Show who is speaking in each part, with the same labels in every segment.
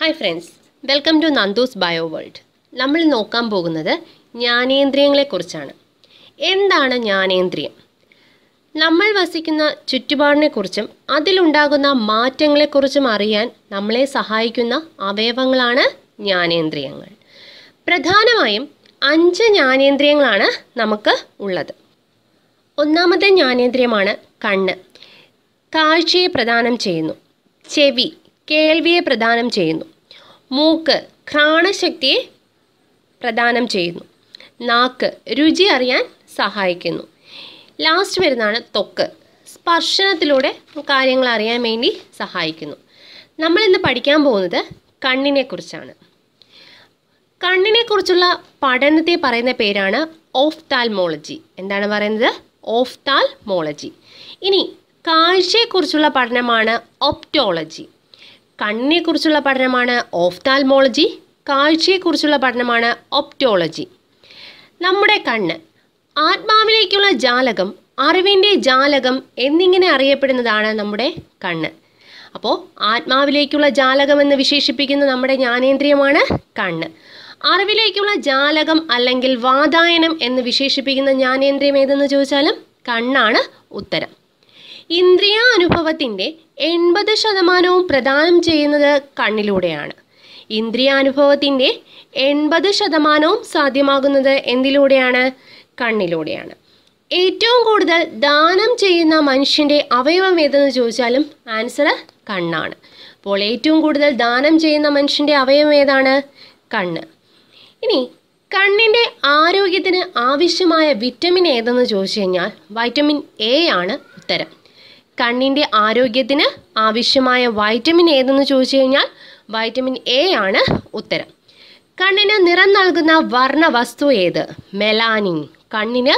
Speaker 1: hi friends welcome to Nandu's bio world നമ്മൾ നോക്കാൻ പോകുന്നത് ജ്ഞാനേന്ദ്രിയങ്ങളെക്കുറിച്ചാണ് എന്താണ് ജ്ഞാനേന്ദ്രിയം നമ്മൾ വസിക്കുന്ന ചുറ്റുപാടിനെക്കുറിച്ചും അതിലുണ്ടാകുന്ന മാറ്റങ്ങളെക്കുറിച്ചും അറിയാൻ നമ്മളെ സഹായിക്കുന്ന അവയവങ്ങളാണ് ജ്ഞാനേന്ദ്രിയങ്ങൾ പ്രധാനമായും അഞ്ച് ജ്ഞാനേന്ദ്രിയങ്ങളാണ് നമുക്ക് ഉള്ളത് ഒന്നാമത്തെ ജ്ഞാനേന്ദ്രിയമാണ് കണ്ണ് കാഴ്ചയെ പ്രദാനം ചെയ്യുന്നു ചെവി കേൾവിയെ പ്രദാനം ചെയ്യുന്നു മൂക്ക് ഘ്രാണശക്തിയെ പ്രദാനം ചെയ്യുന്നു നാക്ക് രുചി അറിയാൻ സഹായിക്കുന്നു ലാസ്റ്റ് വരുന്നതാണ് തൊക്ക് സ്പർശനത്തിലൂടെ കാര്യങ്ങൾ അറിയാൻ വേണ്ടി സഹായിക്കുന്നു നമ്മൾ ഇന്ന് പഠിക്കാൻ പോകുന്നത് കണ്ണിനെ കുറിച്ചാണ് കണ്ണിനെ കുറിച്ചുള്ള പഠനത്തെ പറയുന്ന പേരാണ് ഓഫ്താൽമോളജി എന്താണ് പറയുന്നത് ഓഫ്താൽമോളജി ഇനി കാഴ്ചയെക്കുറിച്ചുള്ള പഠനമാണ് ഒപ്റ്റോളജി കണ്ണിനെക്കുറിച്ചുള്ള പഠനമാണ് ഓഫ്താൽമോളജി കാഴ്ചയെക്കുറിച്ചുള്ള പഠനമാണ് ഒപ്റ്റോളജി നമ്മുടെ കണ്ണ് ആത്മാവിലേക്കുള്ള ജാലകം അറിവിൻ്റെ ജാലകം എന്നിങ്ങനെ അറിയപ്പെടുന്നതാണ് നമ്മുടെ കണ്ണ് അപ്പോൾ ആത്മാവിലേക്കുള്ള ജാലകം എന്ന് വിശേഷിപ്പിക്കുന്ന നമ്മുടെ ജ്ഞാനേന്ദ്രിയമാണ് കണ്ണ് അറിവിലേക്കുള്ള ജാലകം അല്ലെങ്കിൽ വാതായനം എന്ന് വിശേഷിപ്പിക്കുന്ന ജ്ഞാനേന്ദ്രിയം ഏതെന്ന് ചോദിച്ചാലും കണ്ണാണ് ഉത്തരം ഇന്ദ്രിയാനുഭവത്തിൻ്റെ എൺപത് ശതമാനവും പ്രദാനം ചെയ്യുന്നത് കണ്ണിലൂടെയാണ് ഇന്ദ്രിയാനുഭവത്തിൻ്റെ എൺപത് ശതമാനവും സാധ്യമാകുന്നത് എന്തിലൂടെയാണ് കണ്ണിലൂടെയാണ് ഏറ്റവും കൂടുതൽ ദാനം ചെയ്യുന്ന മനുഷ്യൻ്റെ അവയവം ഏതെന്ന് ചോദിച്ചാലും ആൻസർ കണ്ണാണ് അപ്പോൾ ഏറ്റവും കൂടുതൽ ദാനം ചെയ്യുന്ന മനുഷ്യൻ്റെ അവയവം ഏതാണ് കണ്ണ് ഇനി കണ്ണിൻ്റെ ആരോഗ്യത്തിന് ആവശ്യമായ വിറ്റമിൻ ഏതെന്ന് ചോദിച്ചു കഴിഞ്ഞാൽ വൈറ്റമിൻ എ ആണ് ഉത്തരം കണ്ണിൻ്റെ ആരോഗ്യത്തിന് ആവശ്യമായ വൈറ്റമിൻ ഏതെന്ന് ചോദിച്ചു കഴിഞ്ഞാൽ വൈറ്റമിൻ എ ആണ് ഉത്തരം കണ്ണിന് നിറം നൽകുന്ന വർണ്ണ വസ്തു ഏത് മെലാനിൻ കണ്ണിന്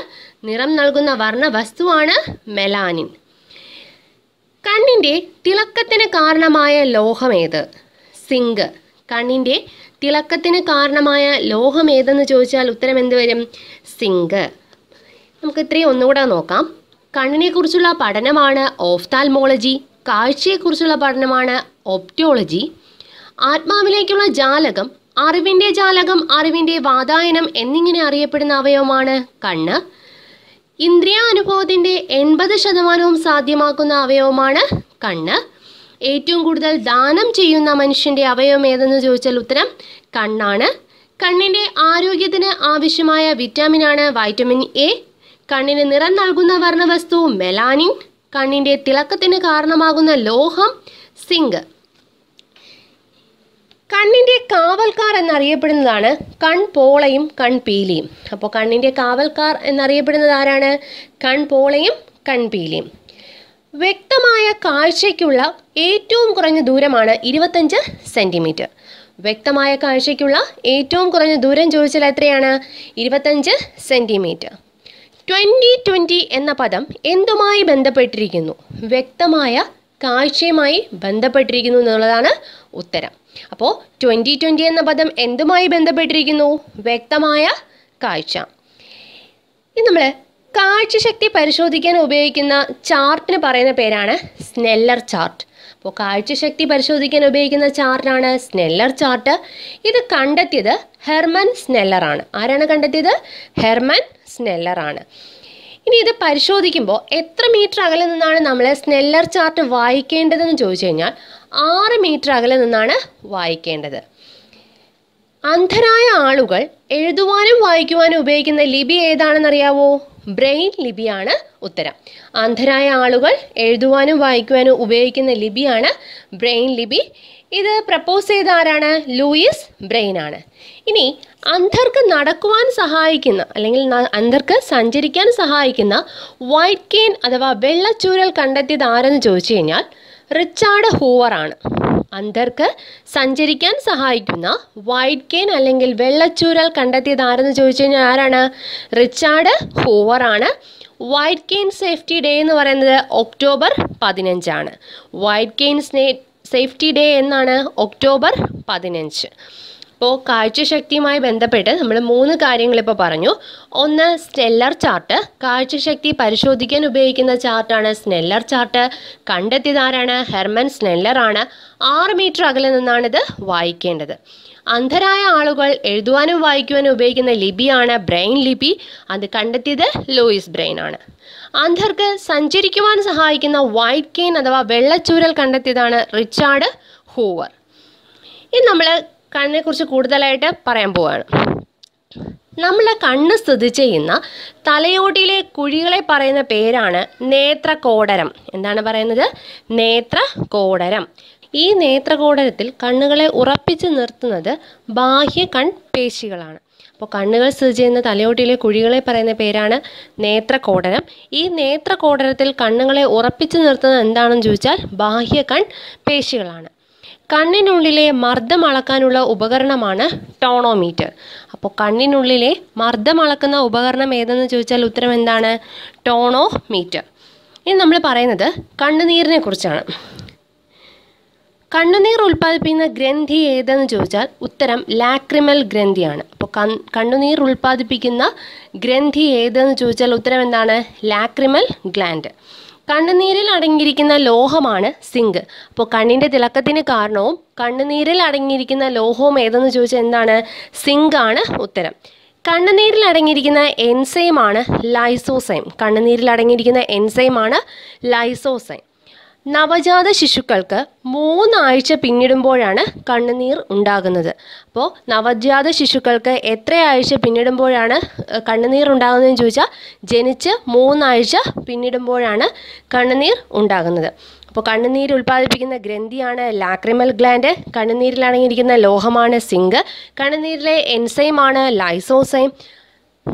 Speaker 1: നിറം നൽകുന്ന വർണ്ണ വസ്തുവാണ് മെലാനിൻ കണ്ണിൻ്റെ തിളക്കത്തിന് കാരണമായ ലോഹം ഏത് സിങ്ക് കണ്ണിൻ്റെ തിളക്കത്തിന് കാരണമായ ലോഹം ഏതെന്ന് ചോദിച്ചാൽ ഉത്തരം എന്ത് വരും സിങ്ക് നമുക്ക് ഇത്രയും ഒന്നുകൂടെ നോക്കാം കണ്ണിനെക്കുറിച്ചുള്ള പഠനമാണ് ഓഫ്താൽമോളജി കാഴ്ചയെക്കുറിച്ചുള്ള പഠനമാണ് ഒപ്റ്റോളജി ആത്മാവിലേക്കുള്ള ജാലകം അറിവിൻ്റെ ജാലകം അറിവിൻ്റെ വാതായനം എന്നിങ്ങനെ അറിയപ്പെടുന്ന അവയവമാണ് കണ്ണ് ഇന്ദ്രിയ അനുഭവത്തിൻ്റെ എൺപത് ശതമാനവും സാധ്യമാക്കുന്ന അവയവമാണ് കണ്ണ് ഏറ്റവും കൂടുതൽ ദാനം ചെയ്യുന്ന മനുഷ്യൻ്റെ അവയവം ഏതെന്ന് ചോദിച്ചാൽ ഉത്തരം കണ്ണാണ് കണ്ണിൻ്റെ ആരോഗ്യത്തിന് ആവശ്യമായ വിറ്റാമിനാണ് വൈറ്റമിൻ എ കണ്ണിന് നിറം നൽകുന്ന വർണ്ണവസ്തു മെലാനിൻ കണ്ണിൻ്റെ തിളക്കത്തിന് കാരണമാകുന്ന ലോഹം സിങ്ക് കണ്ണിൻ്റെ കാവൽക്കാർ എന്നറിയപ്പെടുന്നതാണ് കൺപോളയും കൺപീലിയും അപ്പോൾ കണ്ണിൻ്റെ കാവൽക്കാർ എന്നറിയപ്പെടുന്നത് ആരാണ് കൺപോളയും കൺപീലിയും വ്യക്തമായ കാഴ്ചയ്ക്കുള്ള ഏറ്റവും കുറഞ്ഞ ദൂരമാണ് ഇരുപത്തഞ്ച് സെൻറ്റിമീറ്റർ വ്യക്തമായ കാഴ്ചയ്ക്കുള്ള ഏറ്റവും കുറഞ്ഞ ദൂരം ചോദിച്ചാൽ എത്രയാണ് ഇരുപത്തഞ്ച് സെൻറ്റിമീറ്റർ ട്വൻ്റി ട്വൻ്റി എന്ന പദം എന്തുമായി ബന്ധപ്പെട്ടിരിക്കുന്നു വ്യക്തമായ കാഴ്ചയുമായി ബന്ധപ്പെട്ടിരിക്കുന്നു എന്നുള്ളതാണ് ഉത്തരം അപ്പോൾ ട്വൻ്റി ട്വൻ്റി എന്ന പദം എന്തുമായി ബന്ധപ്പെട്ടിരിക്കുന്നു വ്യക്തമായ കാഴ്ച ഇനി നമ്മൾ കാഴ്ചശക്തി പരിശോധിക്കാൻ ഉപയോഗിക്കുന്ന ചാർട്ടിന് പറയുന്ന പേരാണ് സ്നെല്ലർ ചാർട്ട് അപ്പോൾ കാഴ്ചശക്തി പരിശോധിക്കാൻ ഉപയോഗിക്കുന്ന ചാർട്ടാണ് സ്നെല്ലർ ചാർട്ട് ഇത് കണ്ടെത്തിയത് ഹെർമൻ സ്നെല്ലറാണ് ആരാണ് കണ്ടെത്തിയത് ഹെർമൻ സ്നെല്ലറാണ് ഇനി ഇത് പരിശോധിക്കുമ്പോൾ എത്ര മീറ്റർ അകലെ നിന്നാണ് നമ്മൾ സ്നെല്ലർ ചാർട്ട് വായിക്കേണ്ടതെന്ന് ചോദിച്ചു കഴിഞ്ഞാൽ ആറ് മീറ്റർ അകലെ നിന്നാണ് വായിക്കേണ്ടത് അന്ധരായ ആളുകൾ എഴുതുവാനും വായിക്കുവാനും ഉപയോഗിക്കുന്ന ലിപി ഏതാണെന്നറിയാവോ ബ്രെയിൻ ലിപിയാണ് ഉത്തരം അന്ധരായ ആളുകൾ എഴുതുവാനും വായിക്കുവാനും ഉപയോഗിക്കുന്ന ലിപിയാണ് ബ്രെയിൻ ലിപി ഇത് പ്രപ്പോസ് ചെയ്ത ആരാണ് ലൂയിസ് ബ്രെയിൻ ആണ് ഇനി അന്ധർക്ക് നടക്കുവാൻ സഹായിക്കുന്ന അല്ലെങ്കിൽ അന്ധർക്ക് സഞ്ചരിക്കാൻ സഹായിക്കുന്ന വൈറ്റ് കെയിൻ അഥവാ വെള്ളച്ചൂരൽ കണ്ടെത്തിയത് ആരെന്ന് ചോദിച്ചു കഴിഞ്ഞാൽ റിച്ചാർഡ് ഹൂവർ ആണ് അന്ധർക്ക് സഞ്ചരിക്കാൻ സഹായിക്കുന്ന വൈറ്റ് കെയിൻ അല്ലെങ്കിൽ വെള്ളച്ചൂരൽ കണ്ടെത്തിയത് ആരെന്ന് ചോദിച്ചു കഴിഞ്ഞാൽ ആരാണ് റിച്ചാർഡ് ഹൂവർ ആണ് വൈറ്റ് കെയിൻ സേഫ്റ്റി ഡേ എന്ന് പറയുന്നത് ഒക്ടോബർ പതിനഞ്ചാണ് വൈറ്റ് കെയിൻ സേഫ്റ്റി ഡേ എന്നാണ് ഒക്ടോബർ പതിനഞ്ച് ഇപ്പോൾ കാഴ്ചശക്തിയുമായി ബന്ധപ്പെട്ട് നമ്മൾ മൂന്ന് കാര്യങ്ങളിപ്പോൾ പറഞ്ഞു ഒന്ന് സ്നെല്ലർ ചാർട്ട് കാഴ്ചശക്തി പരിശോധിക്കാൻ ഉപയോഗിക്കുന്ന ചാർട്ടാണ് സ്നെല്ലർ ചാർട്ട് കണ്ടെത്തിയതാരാണ് ഹെർമൻ സ്നെല്ലറാണ് ആറ് മീറ്റർ അകലെ നിന്നാണിത് വായിക്കേണ്ടത് അന്ധരായ ആളുകൾ എഴുതുവാനും വായിക്കുവാനും ഉപയോഗിക്കുന്ന ലിപിയാണ് ബ്രെയിൻ ലിപി അത് കണ്ടെത്തിയത് ലൂയിസ് ബ്രെയിൻ ആണ് അന്ധർക്ക് സഞ്ചരിക്കുവാൻ സഹായിക്കുന്ന വൈറ്റ് കെയിൻ അഥവാ വെള്ളച്ചൂരൽ കണ്ടെത്തിയതാണ് റിച്ചാർഡ് ഹൂവർ ഇനി നമ്മൾ കുറിച്ച് കൂടുതലായിട്ട് പറയാൻ പോവാണ് നമ്മളെ കണ്ണ് സ്ഥിതി ചെയ്യുന്ന തലയോട്ടിയിലെ കുഴികളെ പറയുന്ന പേരാണ് നേത്രകോടരം എന്താണ് പറയുന്നത് നേത്രകോടരം ഈ നേത്രകോടരത്തിൽ കണ്ണുകളെ ഉറപ്പിച്ച് നിർത്തുന്നത് ബാഹ്യ കൺപേശികളാണ് അപ്പോൾ കണ്ണുകൾ സ്ഥിതി ചെയ്യുന്ന തലയോട്ടിയിലെ കുഴികളെ പറയുന്ന പേരാണ് നേത്രകോടരം ഈ നേത്രകോടരത്തിൽ കണ്ണുകളെ ഉറപ്പിച്ച് നിർത്തുന്നത് എന്താണെന്ന് ചോദിച്ചാൽ ബാഹ്യ കൺ പേശികളാണ് കണ്ണിനുള്ളിലെ മർദ്ദം അളക്കാനുള്ള ഉപകരണമാണ് ടോണോമീറ്റർ അപ്പോൾ കണ്ണിനുള്ളിലെ മർദ്ദം അളക്കുന്ന ഉപകരണം ഏതെന്ന് ചോദിച്ചാൽ ഉത്തരം എന്താണ് ടോണോമീറ്റർ ഇനി നമ്മൾ പറയുന്നത് കണ്ണുനീരിനെ കുറിച്ചാണ് കണ്ണുനീർ ഉൽപ്പാദിപ്പിക്കുന്ന ഗ്രന്ഥി ഏതെന്ന് ചോദിച്ചാൽ ഉത്തരം ലാക്രിമൽ ഗ്രന്ഥിയാണ് അപ്പോൾ കൺ കണ്ണുനീർ ഉൽപ്പാദിപ്പിക്കുന്ന ഗ്രന്ഥി ഏതെന്ന് ചോദിച്ചാൽ ഉത്തരം എന്താണ് ലാക്രിമൽ ഗ്ലാൻഡ് കണ്ണുനീരിൽ അടങ്ങിയിരിക്കുന്ന ലോഹമാണ് സിങ്ക് അപ്പോൾ കണ്ണിൻ്റെ തിളക്കത്തിന് കാരണവും കണ്ണുനീരിൽ അടങ്ങിയിരിക്കുന്ന ലോഹവും ഏതെന്ന് ചോദിച്ചാൽ എന്താണ് സിങ്ക് ആണ് ഉത്തരം കണ്ണുനീരിൽ അടങ്ങിയിരിക്കുന്ന എൻസൈമാണ് ലൈസോസൈം കണ്ണുനീരിൽ അടങ്ങിയിരിക്കുന്ന എൻസൈമാണ് ലൈസോസൈം നവജാത ശിശുക്കൾക്ക് മൂന്നാഴ്ച പിന്നിടുമ്പോഴാണ് കണ്ണുനീർ ഉണ്ടാകുന്നത് അപ്പോൾ നവജാത ശിശുക്കൾക്ക് എത്ര ആഴ്ച പിന്നിടുമ്പോഴാണ് കണ്ണുനീർ ഉണ്ടാകുന്നതെന്ന് ചോദിച്ചാൽ ജനിച്ച് മൂന്നാഴ്ച പിന്നിടുമ്പോഴാണ് കണ്ണുനീർ ഉണ്ടാകുന്നത് അപ്പോൾ കണ്ണുനീർ ഉൽപ്പാദിപ്പിക്കുന്ന ഗ്രന്ഥിയാണ് ലാക്രിമൽ ഗ്ലാൻഡ് കണ്ണുനീരിലടങ്ങിയിരിക്കുന്ന ലോഹമാണ് സിങ്ക് കണ്ണുനീരിലെ എൻസൈമാണ് ലൈസോസൈം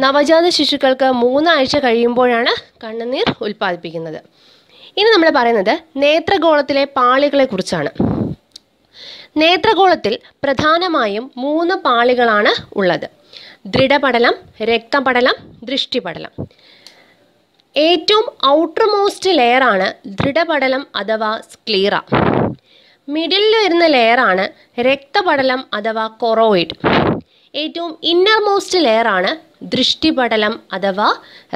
Speaker 1: നവജാത ശിശുക്കൾക്ക് മൂന്നാഴ്ച കഴിയുമ്പോഴാണ് കണ്ണുനീർ ഉൽപ്പാദിപ്പിക്കുന്നത് ഇനി നമ്മൾ പറയുന്നത് നേത്രഗോളത്തിലെ പാളികളെ കുറിച്ചാണ് നേത്രഗോളത്തിൽ പ്രധാനമായും മൂന്ന് പാളികളാണ് ഉള്ളത് ദൃഢപടലം രക്തപടലം ദൃഷ്ടിപടലം ഏറ്റവും ഔട്ടർമോസ്റ്റ് ലെയറാണ് ദൃഢപടലം അഥവാ സ്ക്ലീറ മിഡിലിൽ വരുന്ന ലെയറാണ് രക്തപടലം അഥവാ കൊറോയിഡ് ഏറ്റവും ഇന്നർമോസ്റ്റ് ലെയറാണ് ദൃഷ്ടിപടലം അഥവാ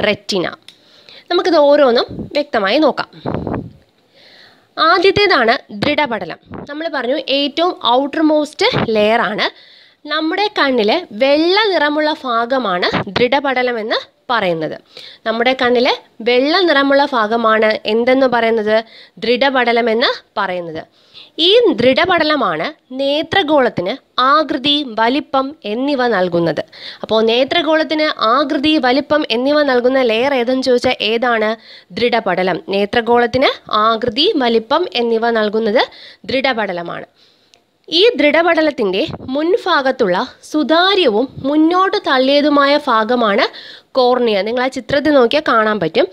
Speaker 1: റെറ്റിന നമുക്കിത് ഓരോന്നും വ്യക്തമായി നോക്കാം ആദ്യത്തേതാണ് ദൃഢപടലം നമ്മൾ പറഞ്ഞു ഏറ്റവും ഔട്ടർ മോസ്റ്റ് ലെയറാണ് നമ്മുടെ കണ്ണിലെ വെള്ള നിറമുള്ള ഭാഗമാണ് ദൃഢപടലം എന്ന് പറയുന്നത് നമ്മുടെ കണ്ണിലെ വെള്ള നിറമുള്ള ഭാഗമാണ് എന്തെന്ന് പറയുന്നത് ദൃഢപടലം എന്ന് പറയുന്നത് ഈ ദൃഢപടലമാണ് നേത്രഗോളത്തിന് ആകൃതി വലിപ്പം എന്നിവ നൽകുന്നത് അപ്പോൾ നേത്രഗോളത്തിന് ആകൃതി വലിപ്പം എന്നിവ നൽകുന്ന ലെയർ ഏതെന്ന് ചോദിച്ചാൽ ഏതാണ് ദൃഢപടലം നേത്രഗോളത്തിന് ആകൃതി വലിപ്പം എന്നിവ നൽകുന്നത് ദൃഢപടലമാണ് ഈ ദൃഢപടലത്തിൻ്റെ മുൻഭാഗത്തുള്ള സുതാര്യവും മുന്നോട്ട് തള്ളിയതുമായ ഭാഗമാണ് കോർണിയ നിങ്ങൾ ആ ചിത്രത്തിൽ നോക്കിയാൽ കാണാൻ പറ്റും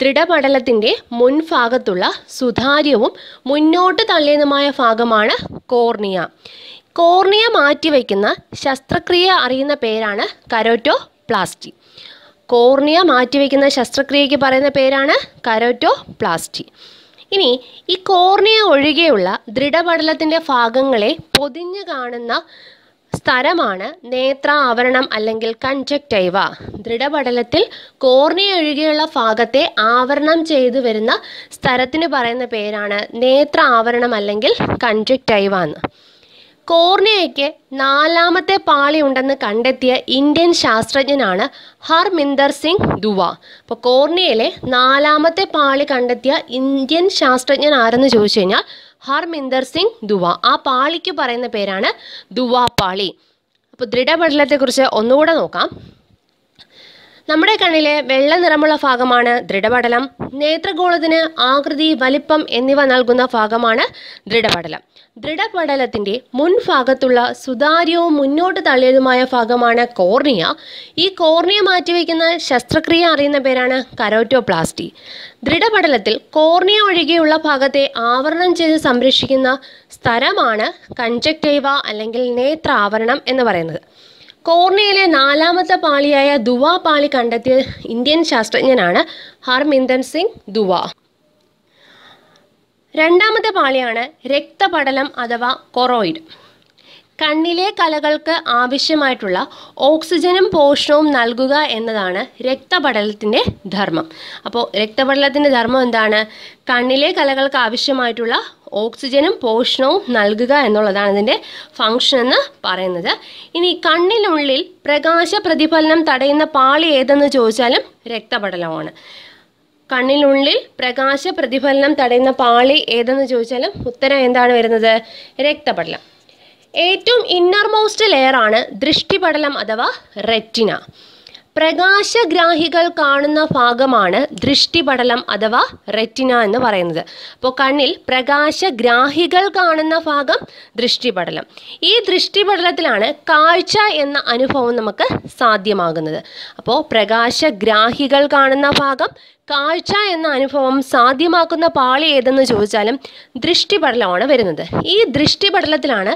Speaker 1: ദൃഢപടലത്തിൻ്റെ മുൻഭാഗത്തുള്ള സുതാര്യവും മുന്നോട്ട് തള്ളിയതുമായ ഭാഗമാണ് കോർണിയ കോർണിയ മാറ്റിവെക്കുന്ന ശസ്ത്രക്രിയ അറിയുന്ന പേരാണ് കരോറ്റോ പ്ലാസ്റ്റി കോർണിയ മാറ്റിവെക്കുന്ന ശസ്ത്രക്രിയയ്ക്ക് പറയുന്ന പേരാണ് കരോറ്റോ പ്ലാസ്റ്റി ഇനി ഈ കോർണിയ ഒഴികെയുള്ള ദൃഢപടലത്തിൻ്റെ ഭാഗങ്ങളെ പൊതിഞ്ഞു കാണുന്ന സ്ഥലമാണ് നേത്രാവരണം അല്ലെങ്കിൽ കൺജക്റ്റൈവ ദൃഢപടലത്തിൽ കോർണിയ ഒഴികെയുള്ള ഭാഗത്തെ ആവരണം ചെയ്തു വരുന്ന സ്ഥലത്തിന് പറയുന്ന പേരാണ് നേത്രാവരണം അല്ലെങ്കിൽ കൺജക്റ്റൈവ എന്ന് കോർണിയയ്ക്ക് നാലാമത്തെ പാളി ഉണ്ടെന്ന് കണ്ടെത്തിയ ഇന്ത്യൻ ശാസ്ത്രജ്ഞനാണ് ഹർമിന്ദർ സിംഗ് ദുവ അപ്പോൾ കോർണിയയിലെ നാലാമത്തെ പാളി കണ്ടെത്തിയ ഇന്ത്യൻ ശാസ്ത്രജ്ഞൻ ആരെന്ന് ചോദിച്ചു കഴിഞ്ഞാൽ ഹർമിന്ദർ സിംഗ് ദുവ ആ പാളിക്ക് പറയുന്ന പേരാണ് ദുവ പാളി അപ്പോൾ ദൃഢപഠനത്തെക്കുറിച്ച് ഒന്നുകൂടെ നോക്കാം നമ്മുടെ കണ്ണിലെ വെള്ള നിറമുള്ള ഭാഗമാണ് ദൃഢപടലം നേത്രഗോളത്തിന് ആകൃതി വലിപ്പം എന്നിവ നൽകുന്ന ഭാഗമാണ് ദൃഢപടലം ദൃഢപടലത്തിൻ്റെ മുൻഭാഗത്തുള്ള സുതാര്യവും മുന്നോട്ട് തള്ളിയതുമായ ഭാഗമാണ് കോർണിയ ഈ കോർണിയ മാറ്റിവെക്കുന്ന ശസ്ത്രക്രിയ അറിയുന്ന പേരാണ് കരോറ്റോപ്ലാസ്റ്റി ദൃഢപടലത്തിൽ കോർണിയ ഒഴികെയുള്ള ഭാഗത്തെ ആവരണം ചെയ്ത് സംരക്ഷിക്കുന്ന സ്ഥലമാണ് കൺജക്റ്റൈവ അല്ലെങ്കിൽ നേത്രാവരണം എന്ന് പറയുന്നത് കോർണിയയിലെ നാലാമത്തെ പാളിയായ ദുവ പാളി കണ്ടെത്തിയ ഇന്ത്യൻ ശാസ്ത്രജ്ഞനാണ് ഹർമിന്ദൻ സിംഗ് ദുവ രണ്ടാമത്തെ പാളിയാണ് രക്തപടലം അഥവാ കൊറോയിഡ് കണ്ണിലെ കലകൾക്ക് ആവശ്യമായിട്ടുള്ള ഓക്സിജനും പോഷണവും നൽകുക എന്നതാണ് രക്തപടലത്തിൻ്റെ ധർമ്മം അപ്പോൾ രക്തപടലത്തിൻ്റെ ധർമ്മം എന്താണ് കണ്ണിലെ കലകൾക്ക് ആവശ്യമായിട്ടുള്ള ഓക്സിജനും പോഷണവും നൽകുക എന്നുള്ളതാണ് ഇതിൻ്റെ ഫംഗ്ഷൻ എന്ന് പറയുന്നത് ഇനി കണ്ണിനുള്ളിൽ പ്രകാശ പ്രതിഫലനം തടയുന്ന പാളി ഏതെന്ന് ചോദിച്ചാലും രക്തപടലമാണ് കണ്ണിനുള്ളിൽ പ്രകാശ പ്രതിഫലനം തടയുന്ന പാളി ഏതെന്ന് ചോദിച്ചാലും ഉത്തരം എന്താണ് വരുന്നത് രക്തപടലം ഏറ്റവും ഇന്നർ മോസ്റ്റ് ലെയറാണ് ദൃഷ്ടിപടലം അഥവാ റെറ്റിന പ്രകാശഗ്രാഹികൾ കാണുന്ന ഭാഗമാണ് ദൃഷ്ടിപടലം അഥവാ റെറ്റിന എന്ന് പറയുന്നത് അപ്പോൾ കണ്ണിൽ പ്രകാശഗ്രാഹികൾ കാണുന്ന ഭാഗം ദൃഷ്ടിപടലം ഈ ദൃഷ്ടിപടലത്തിലാണ് കാഴ്ച എന്ന അനുഭവം നമുക്ക് സാധ്യമാകുന്നത് അപ്പോൾ പ്രകാശഗ്രാഹികൾ കാണുന്ന ഭാഗം കാഴ്ച എന്ന അനുഭവം സാധ്യമാക്കുന്ന പാളി ഏതെന്ന് ചോദിച്ചാലും ദൃഷ്ടിപടലമാണ് വരുന്നത് ഈ ദൃഷ്ടിപടലത്തിലാണ്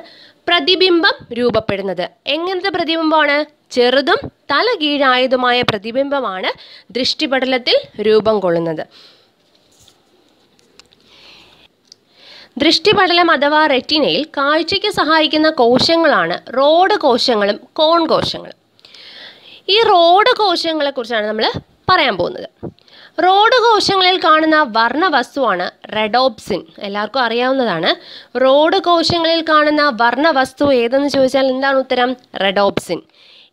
Speaker 1: പ്രതിബിംബം രൂപപ്പെടുന്നത് എങ്ങനത്തെ പ്രതിബിംബമാണ് ചെറുതും തലകീഴായതുമായ പ്രതിബിംബമാണ് ദൃഷ്ടിപടലത്തിൽ രൂപം കൊള്ളുന്നത് ദൃഷ്ടിപടലം അഥവാ റെറ്റിനയിൽ കാഴ്ചയ്ക്ക് സഹായിക്കുന്ന കോശങ്ങളാണ് റോഡ് കോശങ്ങളും കോൺ കോശങ്ങളും ഈ റോഡ് കോശങ്ങളെക്കുറിച്ചാണ് നമ്മൾ പറയാൻ പോകുന്നത് റോഡ് കോശങ്ങളിൽ കാണുന്ന വർണ്ണ വസ്തുവാണ് റെഡോപ്സിൻ എല്ലാവർക്കും അറിയാവുന്നതാണ് റോഡ് കോശങ്ങളിൽ കാണുന്ന വർണ്ണ വസ്തു ഏതെന്ന് ചോദിച്ചാൽ എന്താണ് ഉത്തരം റെഡോപ്സിൻ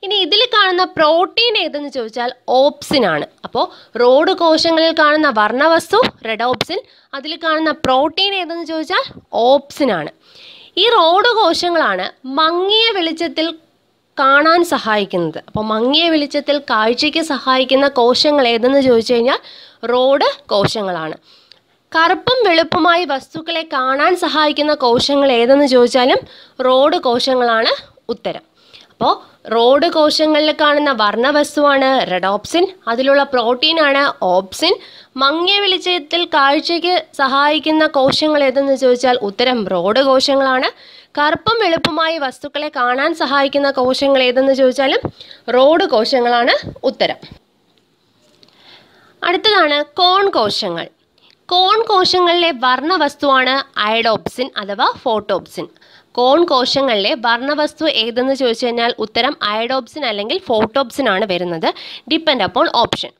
Speaker 1: ഇനി ഇതിൽ കാണുന്ന പ്രോട്ടീൻ ഏതെന്ന് ചോദിച്ചാൽ ഓപ്സിൻ ആണ് അപ്പോൾ റോഡ് കോശങ്ങളിൽ കാണുന്ന വസ്തു റെഡോപ്സിൻ അതിൽ കാണുന്ന പ്രോട്ടീൻ ഏതെന്ന് ചോദിച്ചാൽ ഓപ്സിൻ ആണ് ഈ റോഡ് കോശങ്ങളാണ് മങ്ങിയ വെളിച്ചത്തിൽ കാണാൻ സഹായിക്കുന്നത് അപ്പോൾ മങ്ങിയ വെളിച്ചത്തിൽ കാഴ്ചയ്ക്ക് സഹായിക്കുന്ന കോശങ്ങൾ ഏതെന്ന് ചോദിച്ചു കഴിഞ്ഞാൽ റോഡ് കോശങ്ങളാണ് കറുപ്പും വെളുപ്പുമായി വസ്തുക്കളെ കാണാൻ സഹായിക്കുന്ന കോശങ്ങൾ ഏതെന്ന് ചോദിച്ചാലും റോഡ് കോശങ്ങളാണ് ഉത്തരം അപ്പോൾ റോഡ് കോശങ്ങളിൽ കാണുന്ന വസ്തുവാണ് റെഡോപ്സിൻ അതിലുള്ള പ്രോട്ടീനാണ് ഓപ്സിൻ മങ്ങിയ വെളിച്ചത്തിൽ കാഴ്ചയ്ക്ക് സഹായിക്കുന്ന കോശങ്ങൾ ഏതെന്ന് ചോദിച്ചാൽ ഉത്തരം റോഡ് കോശങ്ങളാണ് കറുപ്പും വെളുപ്പുമായി വസ്തുക്കളെ കാണാൻ സഹായിക്കുന്ന കോശങ്ങൾ ഏതെന്ന് ചോദിച്ചാലും റോഡ് കോശങ്ങളാണ് ഉത്തരം അടുത്തതാണ് കോൺ കോശങ്ങൾ കോൺ കോശങ്ങളിലെ വസ്തുവാണ് അയഡോപ്സിൻ അഥവാ ഫോട്ടോപ്സിൻ കോൺ കോശങ്ങളിലെ വർണ്ണവസ്തു ഏതെന്ന് ചോദിച്ചു കഴിഞ്ഞാൽ ഉത്തരം അയഡോപ്സിൻ അല്ലെങ്കിൽ ഫോട്ടോപ്സിൻ ആണ് വരുന്നത് ഡിപ്പെൻഡ് അപ്പോൾ ഓപ്ഷൻ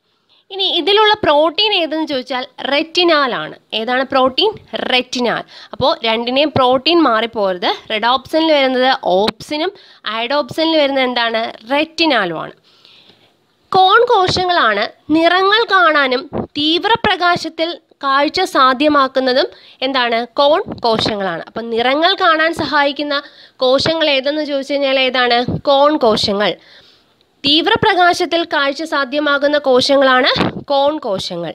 Speaker 1: ഇനി ഇതിലുള്ള പ്രോട്ടീൻ ഏതെന്ന് ചോദിച്ചാൽ റെറ്റിനാലാണ് ഏതാണ് പ്രോട്ടീൻ റെറ്റിനാൽ അപ്പോൾ രണ്ടിനെയും പ്രോട്ടീൻ മാറിപ്പോരുത് റെഡ് ഓപ്ഷനിൽ വരുന്നത് ഓപ്സിനും ആഡോപ്സനിൽ വരുന്നത് എന്താണ് റെറ്റിനാലുമാണ് കോൺ കോശങ്ങളാണ് നിറങ്ങൾ കാണാനും തീവ്രപ്രകാശത്തിൽ കാഴ്ച സാധ്യമാക്കുന്നതും എന്താണ് കോൺ കോശങ്ങളാണ് അപ്പം നിറങ്ങൾ കാണാൻ സഹായിക്കുന്ന കോശങ്ങൾ ഏതെന്ന് ചോദിച്ചു കഴിഞ്ഞാൽ ഏതാണ് കോൺ കോശങ്ങൾ തീവ്രപ്രകാശത്തിൽ കാഴ്ച സാധ്യമാകുന്ന കോശങ്ങളാണ് കോൺ കോശങ്ങൾ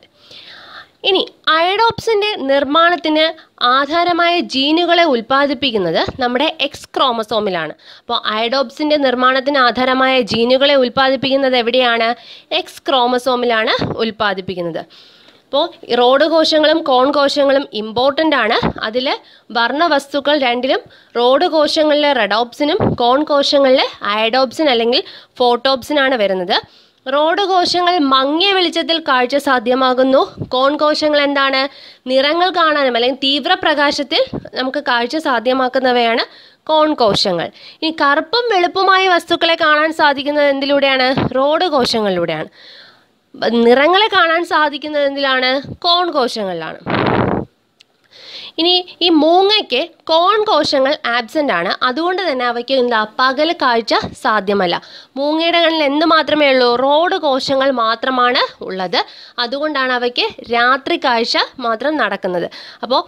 Speaker 1: ഇനി അയഡോപ്സിൻ്റെ നിർമ്മാണത്തിന് ആധാരമായ ജീനുകളെ ഉൽപ്പാദിപ്പിക്കുന്നത് നമ്മുടെ എക്സ് ക്രോമസോമിലാണ് അപ്പോൾ അയഡോപ്സിൻ്റെ നിർമ്മാണത്തിന് ആധാരമായ ജീനുകളെ ഉൽപ്പാദിപ്പിക്കുന്നത് എവിടെയാണ് എക്സ് ക്രോമസോമിലാണ് ഉൽപ്പാദിപ്പിക്കുന്നത് അപ്പോൾ റോഡ് കോശങ്ങളും കോൺ കോശങ്ങളും ഇമ്പോർട്ടൻ്റ് ആണ് അതിൽ വസ്തുക്കൾ രണ്ടിലും റോഡ് കോശങ്ങളിലെ റെഡോപ്സിനും കോൺ കോശങ്ങളിലെ അയഡോപ്സിൻ അല്ലെങ്കിൽ ഫോട്ടോപ്സിനാണ് വരുന്നത് റോഡ് കോശങ്ങൾ മങ്ങിയ വെളിച്ചത്തിൽ കാഴ്ച സാധ്യമാകുന്നു കോൺ കോശങ്ങൾ എന്താണ് നിറങ്ങൾ കാണാനും അല്ലെങ്കിൽ തീവ്രപ്രകാശത്തിൽ നമുക്ക് കാഴ്ച സാധ്യമാക്കുന്നവയാണ് കോൺ കോശങ്ങൾ ഈ കറുപ്പും വെളുപ്പുമായ വസ്തുക്കളെ കാണാൻ സാധിക്കുന്നത് എന്തിലൂടെയാണ് റോഡ് കോശങ്ങളിലൂടെയാണ് നിറങ്ങളെ കാണാൻ സാധിക്കുന്നത് എന്തിലാണ് കോൺ കോശങ്ങളിലാണ് ഇനി ഈ മൂങ്ങയ്ക്ക് കോൺ കോശങ്ങൾ ആബ്സെൻ്റ് ആണ് അതുകൊണ്ട് തന്നെ അവയ്ക്ക് എന്താ പകൽ കാഴ്ച സാധ്യമല്ല മൂങ്ങയുടെ കണ്ണിൽ എന്ത് മാത്രമേ ഉള്ളൂ റോഡ് കോശങ്ങൾ മാത്രമാണ് ഉള്ളത് അതുകൊണ്ടാണ് അവയ്ക്ക് രാത്രി കാഴ്ച മാത്രം നടക്കുന്നത് അപ്പോൾ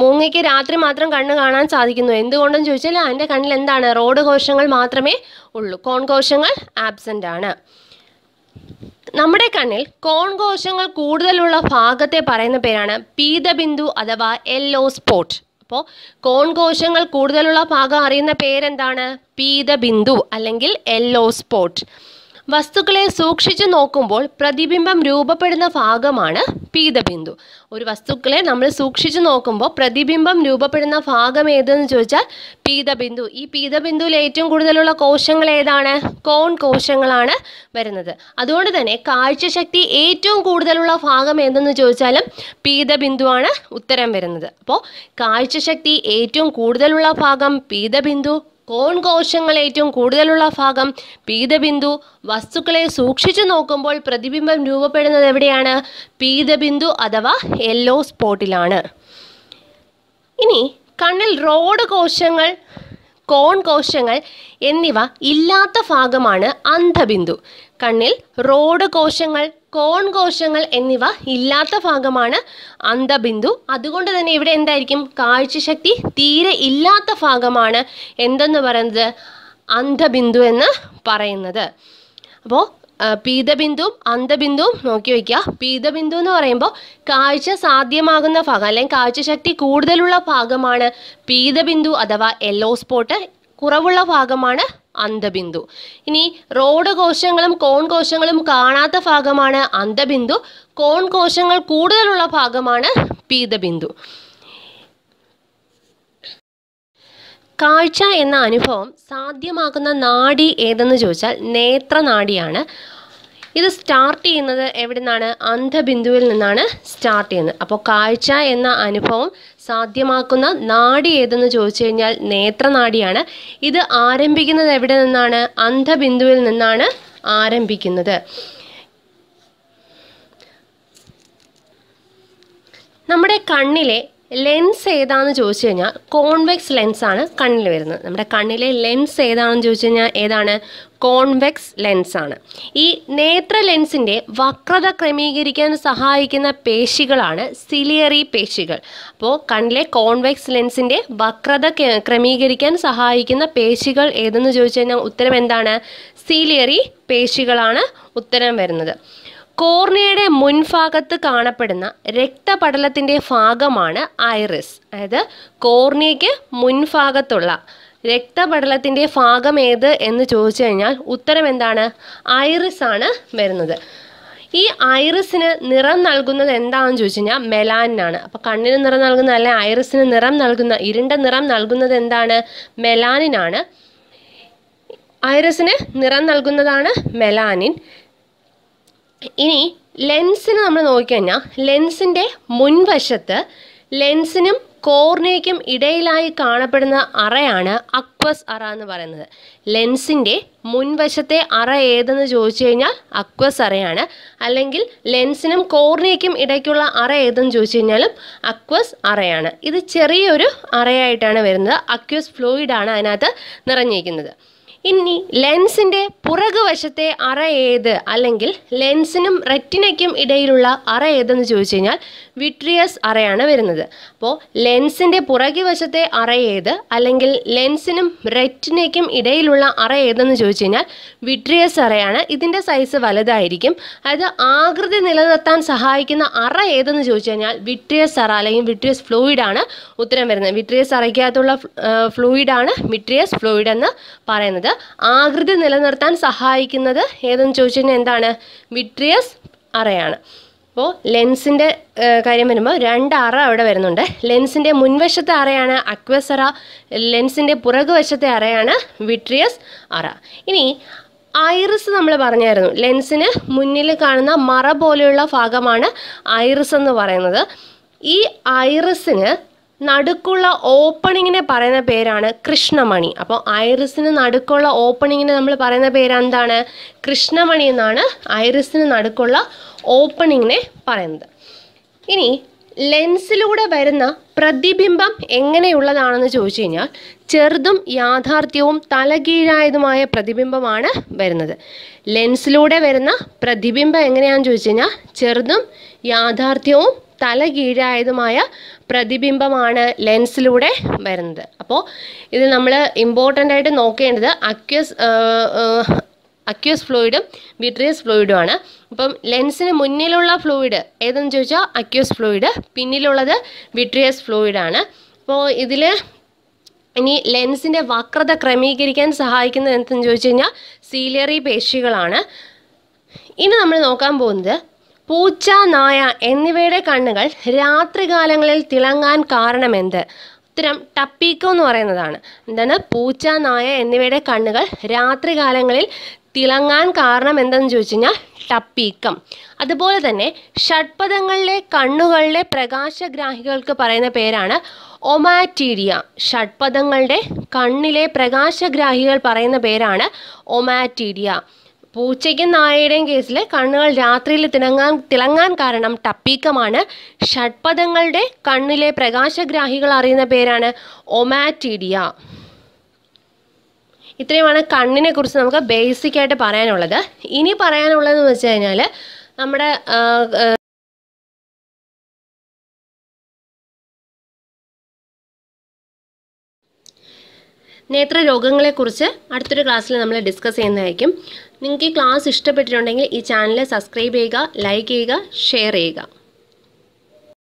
Speaker 1: മൂങ്ങയ്ക്ക് രാത്രി മാത്രം കണ്ണ് കാണാൻ സാധിക്കുന്നു എന്തുകൊണ്ടെന്ന് ചോദിച്ചാൽ അതിൻ്റെ കണ്ണിൽ എന്താണ് റോഡ് കോശങ്ങൾ മാത്രമേ ഉള്ളൂ കോൺ കോശങ്ങൾ ആബ്സെൻ്റ് ആണ് നമ്മുടെ കണ്ണിൽ കോൺകോശങ്ങൾ കൂടുതലുള്ള ഭാഗത്തെ പറയുന്ന പേരാണ് പീതബിന്ദു അഥവാ യെല്ലോ സ്പോട്ട് അപ്പോൾ കോൺകോശങ്ങൾ കൂടുതലുള്ള ഭാഗം അറിയുന്ന പേരെന്താണ് പീതബിന്ദു അല്ലെങ്കിൽ യെല്ലോ സ്പോട്ട് വസ്തുക്കളെ സൂക്ഷിച്ചു നോക്കുമ്പോൾ പ്രതിബിംബം രൂപപ്പെടുന്ന ഭാഗമാണ് പീതബിന്ദു ഒരു വസ്തുക്കളെ നമ്മൾ സൂക്ഷിച്ചു നോക്കുമ്പോൾ പ്രതിബിംബം രൂപപ്പെടുന്ന ഭാഗം ഏതെന്ന് ചോദിച്ചാൽ പീതബിന്ദു ഈ പീതബിന്ദുവിൽ ഏറ്റവും കൂടുതലുള്ള കോശങ്ങൾ ഏതാണ് കോൺ കോശങ്ങളാണ് വരുന്നത് അതുകൊണ്ട് തന്നെ കാഴ്ചശക്തി ഏറ്റവും കൂടുതലുള്ള ഭാഗം ഏതെന്ന് ചോദിച്ചാലും പീതബിന്ദുവാണ് ഉത്തരം വരുന്നത് അപ്പോൾ കാഴ്ചശക്തി ഏറ്റവും കൂടുതലുള്ള ഭാഗം പീതബിന്ദു കോൺ കോശങ്ങൾ ഏറ്റവും കൂടുതലുള്ള ഭാഗം പീതബിന്ദു വസ്തുക്കളെ സൂക്ഷിച്ചു നോക്കുമ്പോൾ പ്രതിബിംബം രൂപപ്പെടുന്നത് എവിടെയാണ് പീതബിന്ദു അഥവാ യെല്ലോ സ്പോട്ടിലാണ് ഇനി കണ്ണിൽ റോഡ് കോശങ്ങൾ കോൺ കോശങ്ങൾ എന്നിവ ഇല്ലാത്ത ഭാഗമാണ് അന്ധബിന്ദു കണ്ണിൽ റോഡ് കോശങ്ങൾ കോൺ കോശങ്ങൾ എന്നിവ ഇല്ലാത്ത ഭാഗമാണ് അന്തബിന്ദു അതുകൊണ്ട് തന്നെ ഇവിടെ എന്തായിരിക്കും കാഴ്ചശക്തി തീരെ ഇല്ലാത്ത ഭാഗമാണ് എന്തെന്ന് പറയുന്നത് അന്ധബിന്ദു എന്ന് പറയുന്നത് അപ്പോൾ പീതബിന്ദുവും അന്ധബിന്ദുവും നോക്കി വയ്ക്കുക പീതബിന്ദു എന്ന് പറയുമ്പോൾ കാഴ്ച സാധ്യമാകുന്ന ഭാഗം അല്ലെങ്കിൽ കാഴ്ചശക്തി കൂടുതലുള്ള ഭാഗമാണ് പീതബിന്ദു അഥവാ യെല്ലോ സ്പോട്ട് കുറവുള്ള ഭാഗമാണ് അന്തബിന്ദു ഇനി റോഡ് കോശങ്ങളും കോൺ കോശങ്ങളും കാണാത്ത ഭാഗമാണ് അന്തബിന്ദു കോൺ കോശങ്ങൾ കൂടുതലുള്ള ഭാഗമാണ് പീതബിന്ദു കാഴ്ച എന്ന അനുഭവം സാധ്യമാക്കുന്ന നാഡി ഏതെന്ന് ചോദിച്ചാൽ നേത്രനാഡിയാണ് ഇത് സ്റ്റാർട്ട് ചെയ്യുന്നത് എവിടെ നിന്നാണ് അന്ധബിന്ദുവിൽ നിന്നാണ് സ്റ്റാർട്ട് ചെയ്യുന്നത് അപ്പോൾ കാഴ്ച എന്ന അനുഭവം സാധ്യമാക്കുന്ന നാടി ഏതെന്ന് ചോദിച്ചു കഴിഞ്ഞാൽ നേത്രനാടിയാണ് ഇത് ആരംഭിക്കുന്നത് എവിടെ നിന്നാണ് അന്ധബിന്ദുവിൽ നിന്നാണ് ആരംഭിക്കുന്നത് നമ്മുടെ കണ്ണിലെ ലെൻസ് ഏതാണെന്ന് ചോദിച്ചു കഴിഞ്ഞാൽ കോൺവെക്സ് ലെൻസാണ് കണ്ണിൽ വരുന്നത് നമ്മുടെ കണ്ണിലെ ലെൻസ് ഏതാണെന്ന് ചോദിച്ചു കഴിഞ്ഞാൽ ഏതാണ് കോൺവെക്സ് ലെൻസാണ് ഈ നേത്ര ലെൻസിൻ്റെ വക്രത ക്രമീകരിക്കാൻ സഹായിക്കുന്ന പേശികളാണ് സിലിയറി പേശികൾ അപ്പോൾ കണ്ണിലെ കോൺവെക്സ് ലെൻസിൻ്റെ വക്രത ക്രമീകരിക്കാൻ സഹായിക്കുന്ന പേശികൾ ഏതെന്ന് ചോദിച്ചു കഴിഞ്ഞാൽ ഉത്തരം എന്താണ് സിലിയറി പേശികളാണ് ഉത്തരം വരുന്നത് കോർണിയയുടെ മുൻഭാഗത്ത് കാണപ്പെടുന്ന രക്തപടലത്തിൻ്റെ ഭാഗമാണ് ഐറിസ് അതായത് കോർണിയയ്ക്ക് മുൻഭാഗത്തുള്ള രക്തപടലത്തിൻ്റെ ഭാഗം ഏത് എന്ന് ചോദിച്ചു കഴിഞ്ഞാൽ ഉത്തരം എന്താണ് ഐറിസ് ആണ് വരുന്നത് ഈ ഐറിസിന് നിറം നൽകുന്നത് എന്താണെന്ന് ചോദിച്ചു കഴിഞ്ഞാൽ മെലാനിനാണ് അപ്പോൾ കണ്ണിന് നിറം നൽകുന്ന അല്ലെ ഐറിസിന് നിറം നൽകുന്ന ഇരുണ്ട നിറം നൽകുന്നത് എന്താണ് മെലാനിനാണ് ഐറസിന് നിറം നൽകുന്നതാണ് മെലാനിൻ ഇനി ലെൻസിന് നമ്മൾ നോക്കിക്കഴിഞ്ഞാൽ ലെൻസിൻ്റെ മുൻവശത്ത് ലെൻസിനും കോർണയ്ക്കും ഇടയിലായി കാണപ്പെടുന്ന അറയാണ് അക്വസ് അറ എന്ന് പറയുന്നത് ലെൻസിൻ്റെ മുൻവശത്തെ അറ ഏതെന്ന് ചോദിച്ചു കഴിഞ്ഞാൽ അക്വസ് അറയാണ് അല്ലെങ്കിൽ ലെൻസിനും കോർണയ്ക്കും ഇടയ്ക്കുള്ള അറ ഏതെന്ന് ചോദിച്ചു കഴിഞ്ഞാലും അക്വസ് അറയാണ് ഇത് ചെറിയൊരു അറയായിട്ടാണ് വരുന്നത് അക്വസ് ഫ്ലൂയിഡാണ് അതിനകത്ത് നിറഞ്ഞിരിക്കുന്നത് ഇനി ലെൻസിൻ്റെ പുറകുവശത്തെ അറ ഏത് അല്ലെങ്കിൽ ലെൻസിനും റെറ്റിനയ്ക്കും ഇടയിലുള്ള അറ ഏതെന്ന് ചോദിച്ചു കഴിഞ്ഞാൽ വിട്രിയസ് അറയാണ് വരുന്നത് അപ്പോൾ ലെൻസിൻ്റെ പുറകെ വശത്തെ അറ ഏത് അല്ലെങ്കിൽ ലെൻസിനും റെറ്റിനയ്ക്കും ഇടയിലുള്ള അറ ഏതെന്ന് ചോദിച്ചു കഴിഞ്ഞാൽ വിട്രിയസ് അറയാണ് ഇതിൻ്റെ സൈസ് വലുതായിരിക്കും അതായത് ആകൃതി നിലനിർത്താൻ സഹായിക്കുന്ന അറ ഏതെന്ന് ചോദിച്ചു കഴിഞ്ഞാൽ വിട്രിയസ് അറ അല്ലെങ്കിൽ വിട്രിയസ് ഫ്ലൂയിഡാണ് ഉത്തരം വരുന്നത് വിട്രിയസ് അറയ്ക്കകത്തുള്ള ഫ്ലൂയിഡാണ് വിട്രിയസ് ഫ്ലൂയിഡ് എന്ന് പറയുന്നത് ആകൃതി നിലനിർത്താൻ സഹായിക്കുന്നത് ഏതെന്ന് ചോദിച്ചു കഴിഞ്ഞാൽ എന്താണ് വിട്രിയസ് അറയാണ് അപ്പോൾ ലെൻസിൻ്റെ കാര്യം വരുമ്പോൾ രണ്ട് അറ അവിടെ വരുന്നുണ്ട് ലെൻസിൻ്റെ മുൻവശത്തെ അറയാണ് അക്വസ് അറ ലെൻസിൻ്റെ പുറകുവശത്തെ അറയാണ് വിട്രിയസ് അറ ഇനി ഐറിസ് നമ്മൾ പറഞ്ഞായിരുന്നു ലെൻസിന് മുന്നിൽ കാണുന്ന മറ പോലെയുള്ള ഭാഗമാണ് ഐറിസ് എന്ന് പറയുന്നത് ഈ ഐറിസിന് നടുക്കുള്ള ഓപ്പണിങ്ങിനെ പറയുന്ന പേരാണ് കൃഷ്ണമണി അപ്പോൾ ഐറിസിന് നടുക്കുള്ള ഓപ്പണിങ്ങിനെ നമ്മൾ പറയുന്ന പേരെന്താണ് കൃഷ്ണമണി എന്നാണ് ഐറിസിന് നടുക്കുള്ള ഓപ്പണിങ്ങിനെ പറയുന്നത് ഇനി ലെൻസിലൂടെ വരുന്ന പ്രതിബിംബം എങ്ങനെയുള്ളതാണെന്ന് ചോദിച്ചു കഴിഞ്ഞാൽ ചെറുതും യാഥാർത്ഥ്യവും തലകീഴായതുമായ പ്രതിബിംബമാണ് വരുന്നത് ലെൻസിലൂടെ വരുന്ന പ്രതിബിംബം എങ്ങനെയാണെന്ന് ചോദിച്ചു കഴിഞ്ഞാൽ ചെറുതും യാഥാർത്ഥ്യവും തല കീഴായതുമായ പ്രതിബിംബമാണ് ലെൻസിലൂടെ വരുന്നത് അപ്പോൾ ഇത് നമ്മൾ ഇമ്പോർട്ടൻ്റ് ആയിട്ട് നോക്കേണ്ടത് അക്യസ് അക്യൂസ് ഫ്ലൂയിഡും വിട്രിയസ് ഫ്ലൂയിഡും ആണ് ഇപ്പം ലെൻസിന് മുന്നിലുള്ള ഫ്ലൂയിഡ് ഏതെന്ന് ചോദിച്ചാൽ അക്യൂസ് ഫ്ലൂയിഡ് പിന്നിലുള്ളത് വിട്രിയസ് ഫ്ലൂയിഡാണ് അപ്പോൾ ഇതിൽ ഇനി ലെൻസിൻ്റെ വക്രത ക്രമീകരിക്കാൻ സഹായിക്കുന്നത് എന്തെന്ന് ചോദിച്ചു കഴിഞ്ഞാൽ സീലിയറി പേശികളാണ് ഇനി നമ്മൾ നോക്കാൻ പോകുന്നത് പൂച്ച നായ എന്നിവയുടെ കണ്ണുകൾ രാത്രികാലങ്ങളിൽ തിളങ്ങാൻ കാരണമെന്ത് ഉത്തരം ടപ്പീക്കോ എന്ന് പറയുന്നതാണ് എന്താണ് പൂച്ച നായ എന്നിവയുടെ കണ്ണുകൾ രാത്രികാലങ്ങളിൽ തിളങ്ങാൻ കാരണം എന്തെന്ന് ചോദിച്ചു കഴിഞ്ഞാൽ ടപ്പീക്കം അതുപോലെ തന്നെ ഷഡ്പദങ്ങളിലെ കണ്ണുകളിലെ പ്രകാശഗ്രാഹികൾക്ക് പറയുന്ന പേരാണ് ഒമാറ്റീരിയ ഷഡ്പദങ്ങളുടെ കണ്ണിലെ പ്രകാശഗ്രാഹികൾ പറയുന്ന പേരാണ് ഒമാറ്റീരിയ പൂച്ചയ്ക്കും നായയുടെയും കേസിൽ കണ്ണുകൾ രാത്രിയിൽ തിളങ്ങാൻ തിളങ്ങാൻ കാരണം ടപ്പീക്കമാണ് ഷഡ്പദങ്ങളുടെ കണ്ണിലെ പ്രകാശഗ്രാഹികൾ അറിയുന്ന പേരാണ് ഒമാറ്റീഡിയ ഇത്രയുമാണ് കണ്ണിനെ കുറിച്ച് നമുക്ക് ബേസിക് ആയിട്ട് പറയാനുള്ളത് ഇനി പറയാനുള്ളതെന്ന് വെച്ച് കഴിഞ്ഞാൽ നമ്മുടെ നേത്രരോഗങ്ങളെക്കുറിച്ച് അടുത്തൊരു ക്ലാസ്സിൽ നമ്മൾ ഡിസ്കസ് ചെയ്യുന്നതായിരിക്കും നിങ്ങൾക്ക് ഈ ക്ലാസ് ഇഷ്ടപ്പെട്ടിട്ടുണ്ടെങ്കിൽ ഈ ചാനൽ സബ്സ്ക്രൈബ് ചെയ്യുക ലൈക്ക് ചെയ്യുക ഷെയർ ചെയ്യുക